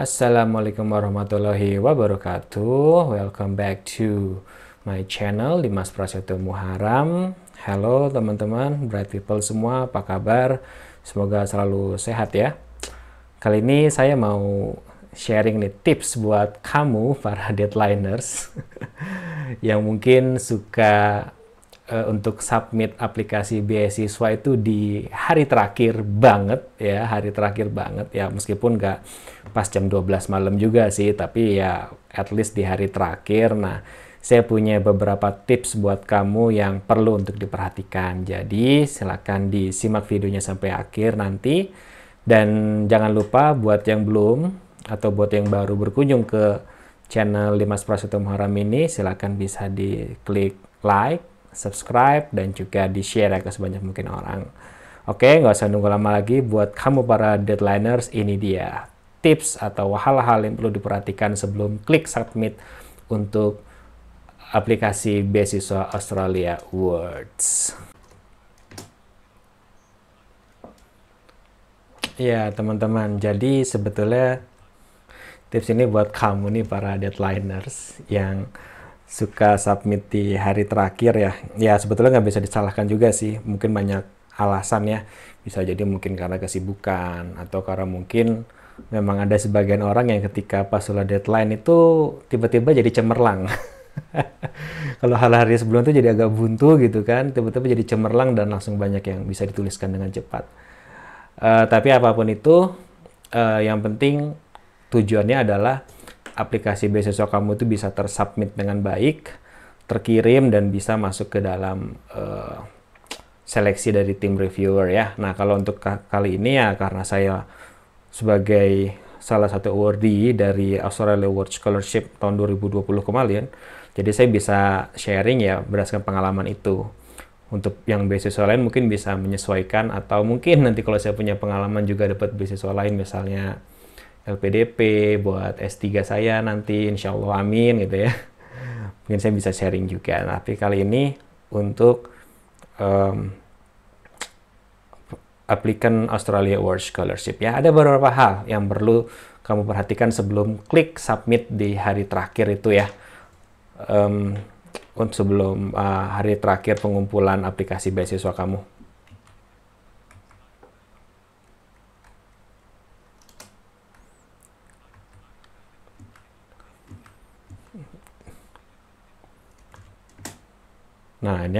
Assalamualaikum warahmatullahi wabarakatuh. Welcome back to my channel Dimas Prasetyo Muharam. Halo teman-teman, bright people semua, apa kabar? Semoga selalu sehat ya. Kali ini saya mau sharing nih tips buat kamu para deadliners yang mungkin suka Eh, untuk submit aplikasi beasiswa itu di hari terakhir banget ya hari terakhir banget ya meskipun nggak pas jam 12 malam juga sih tapi ya at least di hari terakhir nah saya punya beberapa tips buat kamu yang perlu untuk diperhatikan jadi silahkan disimak videonya sampai akhir nanti dan jangan lupa buat yang belum atau buat yang baru berkunjung ke channel Dimas Prasetyo Muharam ini silahkan bisa di klik like subscribe dan juga di-share ya ke sebanyak mungkin orang. Oke, nggak usah nunggu lama lagi buat kamu para deadliners ini dia tips atau hal-hal yang perlu diperhatikan sebelum klik submit untuk aplikasi beasiswa Australia Words. Ya teman-teman, jadi sebetulnya tips ini buat kamu nih para deadliners yang suka submit di hari terakhir ya. Ya sebetulnya nggak bisa disalahkan juga sih. Mungkin banyak alasan ya. Bisa jadi mungkin karena kesibukan atau karena mungkin memang ada sebagian orang yang ketika pas sudah deadline itu tiba-tiba jadi cemerlang. Kalau hal-hal hari sebelum itu jadi agak buntu gitu kan, tiba-tiba jadi cemerlang dan langsung banyak yang bisa dituliskan dengan cepat. Uh, tapi apapun itu, uh, yang penting tujuannya adalah aplikasi beasiswa kamu itu bisa tersubmit dengan baik, terkirim dan bisa masuk ke dalam uh, seleksi dari tim reviewer ya. Nah kalau untuk kali ini ya karena saya sebagai salah satu awardee dari Australia Award Scholarship tahun 2020 kemarin, jadi saya bisa sharing ya berdasarkan pengalaman itu untuk yang beasiswa lain mungkin bisa menyesuaikan atau mungkin nanti kalau saya punya pengalaman juga dapat beasiswa lain misalnya LPDP, buat S3 saya nanti insya Allah amin gitu ya. Mungkin saya bisa sharing juga. Nah, tapi kali ini untuk um, applicant Australia Award Scholarship ya. Ada beberapa hal yang perlu kamu perhatikan sebelum klik submit di hari terakhir itu ya. Um, sebelum uh, hari terakhir pengumpulan aplikasi beasiswa kamu.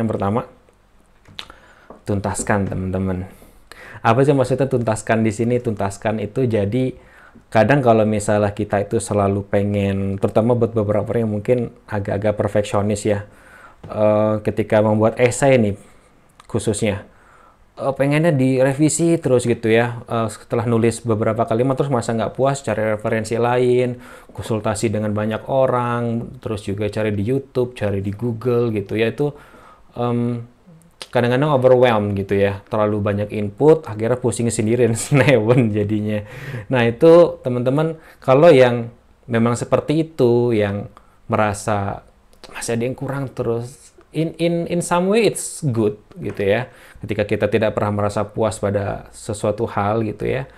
Yang pertama, tuntaskan teman-teman. Apa sih maksudnya tuntaskan di sini? Tuntaskan itu jadi kadang kalau misalnya kita itu selalu pengen, terutama buat beberapa orang yang mungkin agak-agak perfeksionis ya, uh, ketika membuat esai nih khususnya, uh, pengennya direvisi terus gitu ya uh, setelah nulis beberapa kalimat terus masa nggak puas cari referensi lain konsultasi dengan banyak orang terus juga cari di YouTube cari di Google gitu ya itu um, kadang-kadang overwhelmed gitu ya terlalu banyak input akhirnya pusing sendiri dan senewen jadinya nah itu teman-teman kalau yang memang seperti itu yang merasa masih ada yang kurang terus in in in some way it's good gitu ya ketika kita tidak pernah merasa puas pada sesuatu hal gitu ya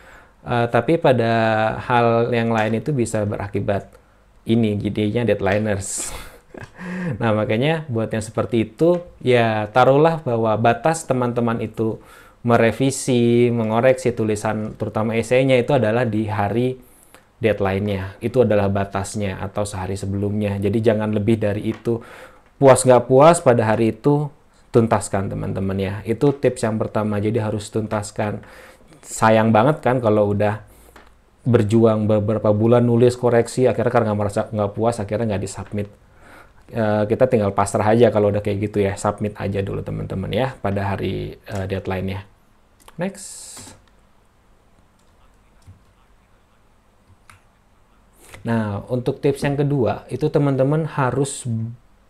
uh, tapi pada hal yang lain itu bisa berakibat ini jadinya deadliners nah makanya buat yang seperti itu ya taruhlah bahwa batas teman-teman itu merevisi, mengoreksi tulisan terutama esainya itu adalah di hari deadline-nya. Itu adalah batasnya atau sehari sebelumnya. Jadi jangan lebih dari itu. Puas nggak puas pada hari itu tuntaskan teman-teman ya. Itu tips yang pertama. Jadi harus tuntaskan. Sayang banget kan kalau udah berjuang beberapa bulan nulis koreksi akhirnya karena nggak merasa nggak puas akhirnya nggak disubmit Eh, kita tinggal pasrah aja kalau udah kayak gitu ya. Submit aja dulu teman-teman ya pada hari uh, deadline-nya. Next. Nah, untuk tips yang kedua, itu teman-teman harus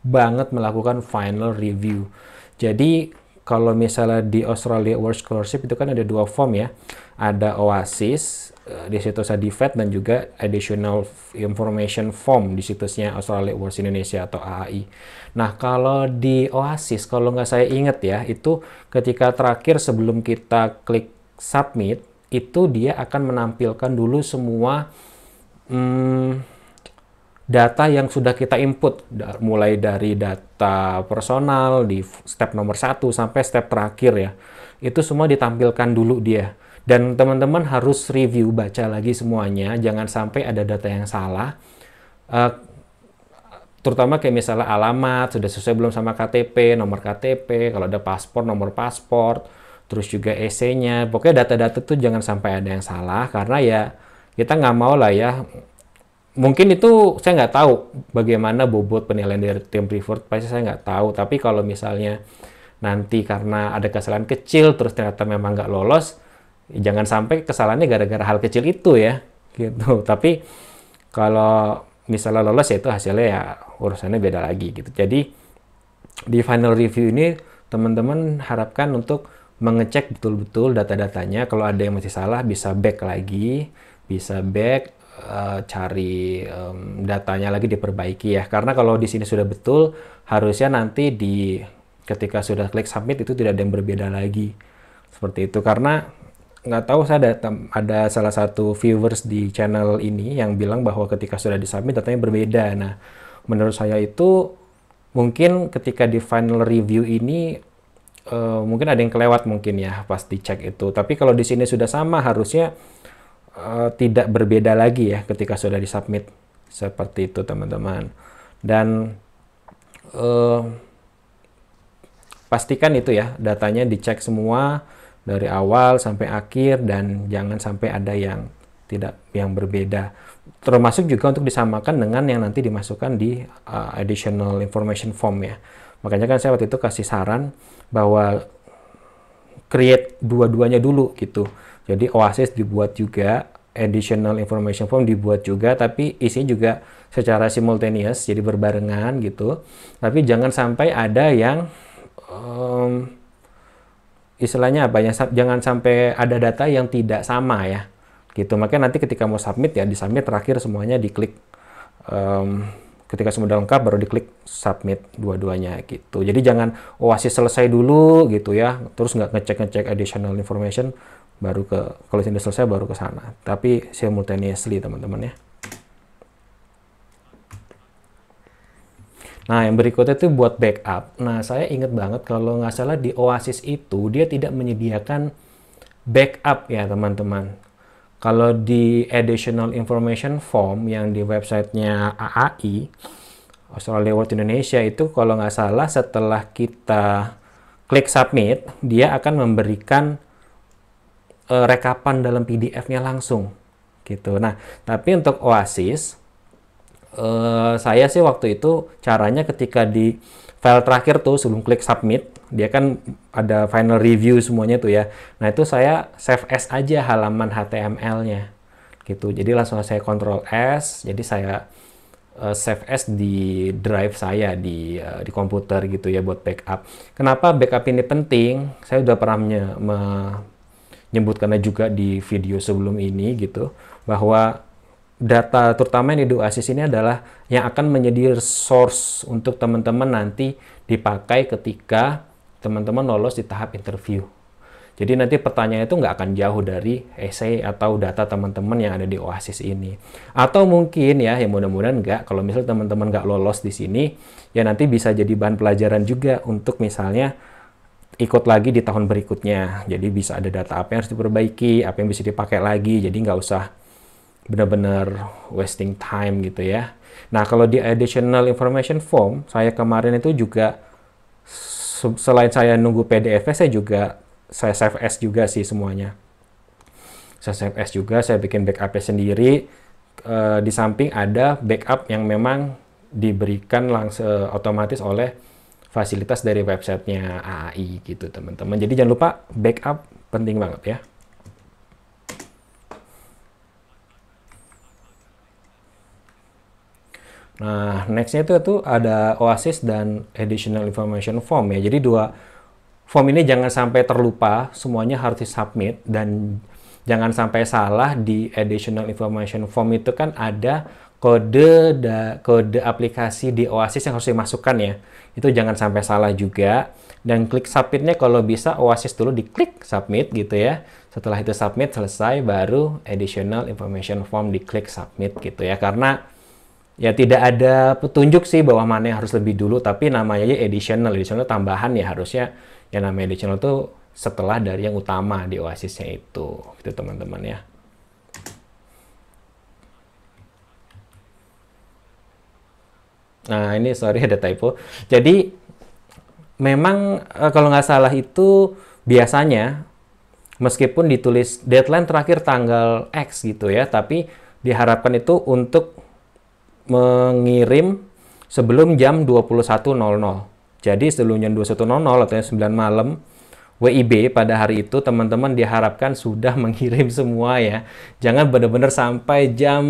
banget melakukan final review. Jadi, kalau misalnya di Australia World Scholarship itu kan ada dua form ya. Ada OASIS eh, di situs ADIFED e dan juga Additional Information Form di situsnya Australia World Indonesia atau AAI. Nah, kalau di OASIS, kalau nggak saya ingat ya, itu ketika terakhir sebelum kita klik submit, itu dia akan menampilkan dulu semua hmm, data yang sudah kita input mulai dari data personal di step nomor satu sampai step terakhir ya itu semua ditampilkan dulu dia dan teman-teman harus review baca lagi semuanya jangan sampai ada data yang salah uh, terutama kayak misalnya alamat sudah sesuai belum sama KTP nomor KTP kalau ada paspor nomor paspor terus juga ec pokoknya data-data tuh jangan sampai ada yang salah karena ya kita nggak mau lah ya mungkin itu saya nggak tahu bagaimana bobot penilaian dari tim Brentford pasti saya nggak tahu tapi kalau misalnya nanti karena ada kesalahan kecil terus ternyata memang nggak lolos jangan sampai kesalahannya gara-gara hal kecil itu ya gitu tapi kalau misalnya lolos ya itu hasilnya ya urusannya beda lagi gitu jadi di final review ini teman-teman harapkan untuk mengecek betul-betul data-datanya kalau ada yang masih salah bisa back lagi bisa back uh, cari um, datanya lagi diperbaiki ya karena kalau di sini sudah betul harusnya nanti di ketika sudah klik submit itu tidak ada yang berbeda lagi seperti itu karena nggak tahu saya ada, ada salah satu viewers di channel ini yang bilang bahwa ketika sudah disubmit datanya berbeda. Nah, menurut saya itu mungkin ketika di final review ini uh, mungkin ada yang kelewat mungkin ya pasti cek itu. Tapi kalau di sini sudah sama harusnya Eh, tidak berbeda lagi ya ketika sudah disubmit seperti itu teman-teman dan uh, pastikan itu ya datanya dicek semua dari awal sampai akhir dan jangan sampai ada yang tidak yang berbeda termasuk juga untuk disamakan dengan yang nanti dimasukkan di uh, additional information form ya makanya kan saya waktu itu kasih saran bahwa create dua-duanya dulu gitu jadi Oasis dibuat juga, additional information form dibuat juga, tapi isinya juga secara simultaneous, jadi berbarengan gitu. Tapi jangan sampai ada yang um, istilahnya apa ya, jangan sampai ada data yang tidak sama ya, gitu. Makanya nanti ketika mau submit ya di submit terakhir semuanya diklik. Um, ketika udah lengkap baru diklik submit dua-duanya gitu. Jadi jangan oasis selesai dulu gitu ya, terus nggak ngecek-ngecek additional information baru ke kalau sudah selesai baru ke sana tapi simultaneously teman-teman ya Nah, yang berikutnya itu buat backup. Nah, saya ingat banget kalau nggak salah di Oasis itu dia tidak menyediakan backup ya teman-teman. Kalau di additional information form yang di websitenya AAI, Australia World Indonesia itu kalau nggak salah setelah kita klik submit, dia akan memberikan uh, rekapan dalam PDF-nya langsung gitu. Nah, tapi untuk Oasis uh, saya sih waktu itu caranya ketika di file terakhir tuh sebelum klik submit, dia kan ada final review semuanya tuh ya. Nah, itu saya save as aja halaman HTML-nya. Gitu. Jadi langsung saya kontrol S, jadi saya eh, save as di drive saya di di komputer gitu ya buat backup. Kenapa backup ini penting? Saya udah pernah me, nyebutkannya juga di video sebelum ini gitu bahwa data terutama yang di oasis ini adalah yang akan menjadi resource untuk teman-teman nanti dipakai ketika teman-teman lolos di tahap interview. Jadi nanti pertanyaan itu nggak akan jauh dari essay atau data teman-teman yang ada di Oasis ini. Atau mungkin ya, yang mudah-mudahan nggak, kalau misalnya teman-teman nggak lolos di sini, ya nanti bisa jadi bahan pelajaran juga untuk misalnya ikut lagi di tahun berikutnya. Jadi bisa ada data apa yang harus diperbaiki, apa yang bisa dipakai lagi. Jadi nggak usah benar-benar wasting time gitu ya. Nah kalau di additional information form, saya kemarin itu juga selain saya nunggu PDF, saya juga saya save as juga sih semuanya. Saya save as juga, saya bikin backup sendiri. E, di samping ada backup yang memang diberikan langsung eh, otomatis oleh fasilitas dari websitenya AI gitu teman-teman. Jadi jangan lupa backup penting banget ya. Nah, nextnya itu tuh ada Oasis dan Additional Information Form ya. Jadi dua form ini jangan sampai terlupa, semuanya harus di submit dan jangan sampai salah di Additional Information Form itu kan ada kode da, kode aplikasi di Oasis yang harus dimasukkan ya. Itu jangan sampai salah juga. Dan klik submitnya kalau bisa Oasis dulu diklik submit gitu ya. Setelah itu submit selesai baru additional information form diklik submit gitu ya. Karena ya tidak ada petunjuk sih bahwa mana yang harus lebih dulu tapi namanya aja additional additional tambahan ya harusnya yang namanya additional tuh setelah dari yang utama di oasisnya itu gitu teman-teman ya Nah, ini sorry ada typo. Jadi memang uh, kalau nggak salah itu biasanya meskipun ditulis deadline terakhir tanggal X gitu ya, tapi diharapkan itu untuk mengirim sebelum jam 21.00. Jadi sebelum jam 21.00 atau 9 malam WIB pada hari itu teman-teman diharapkan sudah mengirim semua ya. Jangan benar-benar sampai jam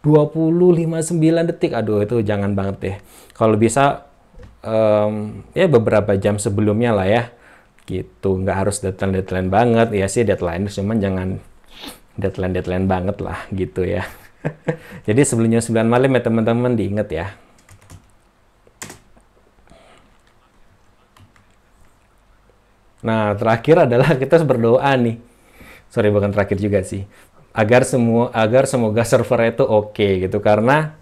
20.59 detik. Aduh itu jangan banget deh. Kalau bisa um, ya beberapa jam sebelumnya lah ya. Gitu, nggak harus deadline-deadline banget. Ya sih deadline, cuma jangan deadline-deadline banget lah gitu ya. Jadi sebelumnya 9 malam ya teman-teman diingat ya. Nah, terakhir adalah kita berdoa nih. Sorry, bukan terakhir juga sih. Agar semua agar semoga server itu oke okay, gitu karena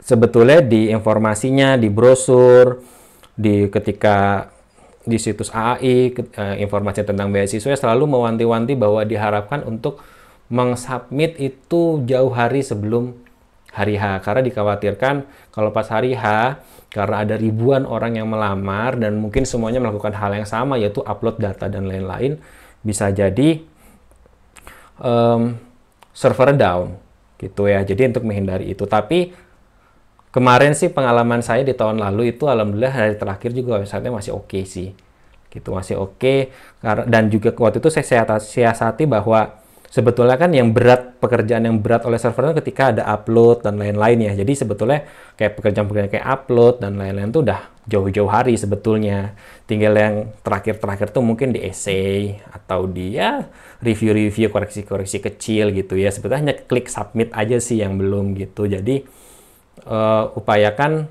sebetulnya di informasinya, di brosur, di ketika di situs AAI eh, informasi tentang beasiswa selalu mewanti-wanti bahwa diharapkan untuk mengsubmit itu jauh hari sebelum hari H karena dikhawatirkan kalau pas hari H karena ada ribuan orang yang melamar dan mungkin semuanya melakukan hal yang sama yaitu upload data dan lain-lain bisa jadi um, server down gitu ya jadi untuk menghindari itu tapi kemarin sih pengalaman saya di tahun lalu itu alhamdulillah hari terakhir juga misalnya masih oke okay sih gitu masih oke okay. dan juga waktu itu saya siasati bahwa sebetulnya kan yang berat pekerjaan yang berat oleh server itu ketika ada upload dan lain-lain ya. Jadi sebetulnya kayak pekerjaan-pekerjaan kayak upload dan lain-lain tuh udah jauh-jauh hari sebetulnya. Tinggal yang terakhir-terakhir tuh mungkin di essay atau dia ya, review-review koreksi-koreksi kecil gitu ya. Sebetulnya hanya klik submit aja sih yang belum gitu. Jadi uh, upayakan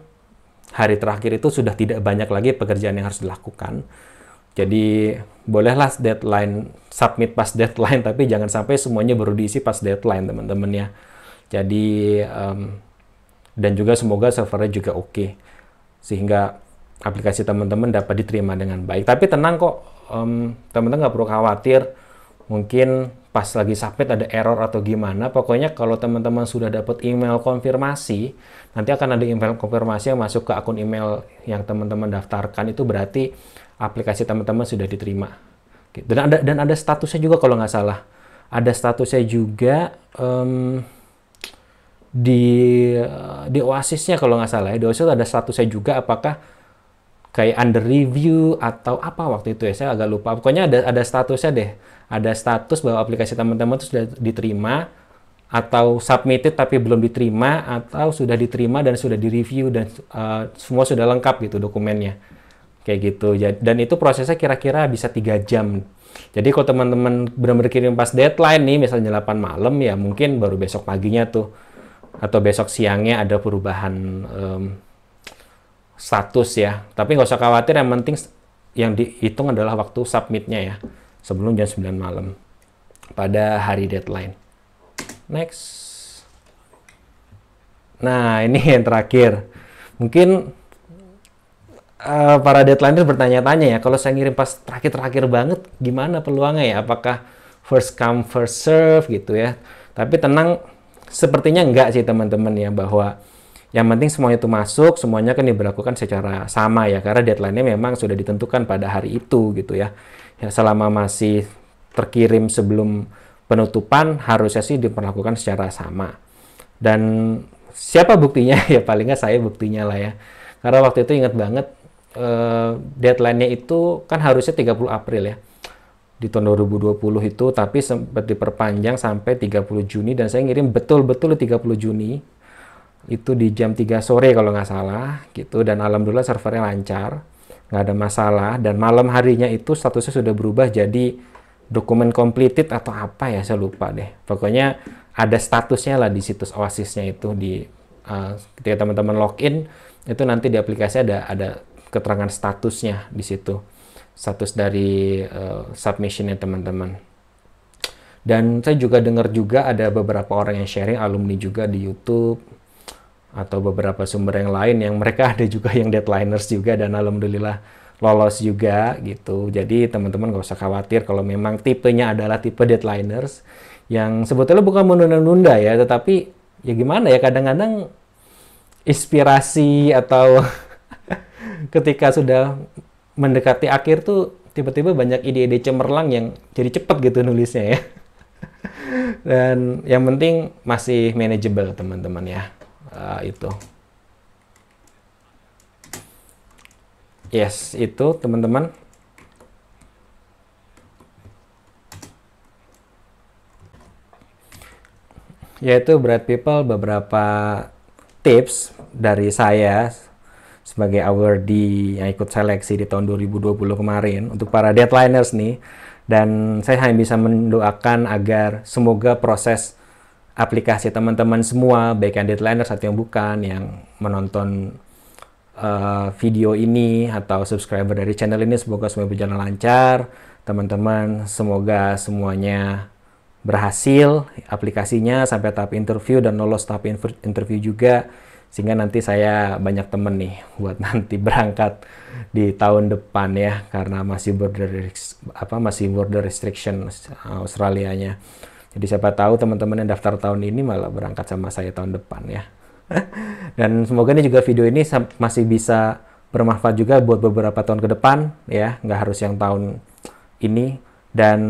hari terakhir itu sudah tidak banyak lagi pekerjaan yang harus dilakukan jadi bolehlah deadline submit pas deadline tapi jangan sampai semuanya baru diisi pas deadline teman-teman ya. Jadi um, dan juga semoga servernya juga oke okay. sehingga aplikasi teman-teman dapat diterima dengan baik. Tapi tenang kok teman teman-teman nggak perlu khawatir mungkin pas lagi submit ada error atau gimana. Pokoknya kalau teman-teman sudah dapat email konfirmasi, nanti akan ada email konfirmasi yang masuk ke akun email yang teman-teman daftarkan itu berarti aplikasi teman-teman sudah diterima. Gitu. Dan ada dan ada statusnya juga kalau nggak salah. Ada statusnya juga um, di eh, di Oasisnya kalau nggak salah ya. Di Oasis ada statusnya juga apakah kayak under review atau apa waktu itu ya saya agak lupa. Pokoknya ada ada statusnya deh. Ada status bahwa aplikasi teman-teman itu sudah diterima atau submitted tapi belum diterima atau sudah diterima dan sudah direview dan uh, semua sudah lengkap gitu dokumennya kayak gitu dan itu prosesnya kira-kira bisa tiga jam jadi kalau teman-teman benar-benar kirim pas deadline nih misalnya 8 malam ya mungkin baru besok paginya tuh atau besok siangnya ada perubahan um, status ya tapi nggak usah khawatir yang penting yang dihitung adalah waktu submitnya ya sebelum jam 9 malam pada hari deadline next nah ini yang terakhir mungkin Eh, para deadlineer bertanya-tanya ya, kalau saya ngirim pas terakhir-terakhir banget, gimana peluangnya ya? Apakah first come first serve gitu ya? Tapi tenang, sepertinya enggak sih teman-teman ya bahwa yang penting semuanya itu masuk, semuanya kan diberlakukan secara sama ya, karena deadline-nya memang sudah ditentukan pada hari itu gitu ya. ya selama masih terkirim sebelum penutupan, harusnya sih diperlakukan secara sama. Dan siapa buktinya? Ya paling nggak saya buktinya lah ya. Karena waktu itu ingat banget uh, deadline-nya itu kan harusnya 30 April ya di tahun 2020 itu tapi sempat diperpanjang sampai 30 Juni dan saya ngirim betul-betul 30 Juni itu di jam 3 sore kalau nggak salah gitu dan alhamdulillah servernya lancar nggak ada masalah dan malam harinya itu statusnya sudah berubah jadi dokumen completed atau apa ya saya lupa deh pokoknya ada statusnya lah di situs Oasisnya itu di uh, ketika teman-teman login itu nanti di aplikasi ada ada keterangan statusnya di situ status dari uh, submissionnya teman-teman dan saya juga dengar juga ada beberapa orang yang sharing alumni juga di YouTube atau beberapa sumber yang lain yang mereka ada juga yang deadlineers juga dan alhamdulillah lolos juga gitu jadi teman-teman gak usah khawatir kalau memang tipenya adalah tipe deadlineers yang sebetulnya bukan menunda-nunda ya tetapi ya gimana ya kadang-kadang inspirasi atau ketika sudah mendekati akhir tuh tiba-tiba banyak ide-ide cemerlang yang jadi cepat gitu nulisnya ya. Dan yang penting masih manageable teman-teman ya. Uh, itu. Yes, itu teman-teman. Yaitu Brad People beberapa tips dari saya sebagai awardee yang ikut seleksi di tahun 2020 kemarin untuk para deadliners nih dan saya hanya bisa mendoakan agar semoga proses aplikasi teman-teman semua baik yang deadliners atau yang bukan yang menonton uh, video ini atau subscriber dari channel ini semoga semua berjalan lancar teman-teman semoga semuanya berhasil aplikasinya sampai tahap interview dan lolos tahap interview juga sehingga nanti saya banyak temen nih buat nanti berangkat di tahun depan ya karena masih border apa masih border restriction Australianya jadi siapa tahu teman-teman yang daftar tahun ini malah berangkat sama saya tahun depan ya dan semoga ini juga video ini masih bisa bermanfaat juga buat beberapa tahun ke depan ya nggak harus yang tahun ini dan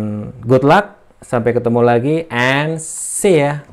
good luck sampai ketemu lagi and see ya